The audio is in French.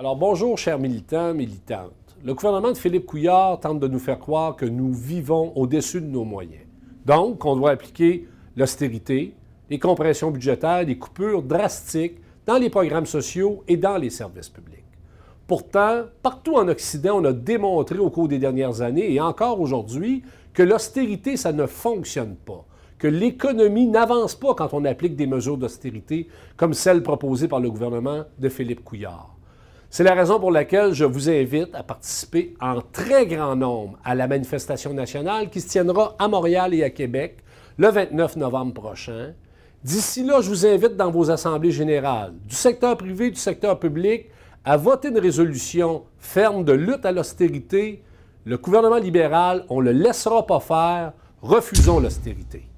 Alors bonjour chers militants, militantes. Le gouvernement de Philippe Couillard tente de nous faire croire que nous vivons au-dessus de nos moyens. Donc, on doit appliquer l'austérité, les compressions budgétaires, les coupures drastiques dans les programmes sociaux et dans les services publics. Pourtant, partout en Occident, on a démontré au cours des dernières années et encore aujourd'hui que l'austérité, ça ne fonctionne pas, que l'économie n'avance pas quand on applique des mesures d'austérité comme celles proposées par le gouvernement de Philippe Couillard. C'est la raison pour laquelle je vous invite à participer en très grand nombre à la manifestation nationale qui se tiendra à Montréal et à Québec le 29 novembre prochain. D'ici là, je vous invite dans vos assemblées générales du secteur privé, du secteur public, à voter une résolution ferme de lutte à l'austérité. Le gouvernement libéral, on ne le laissera pas faire. Refusons l'austérité.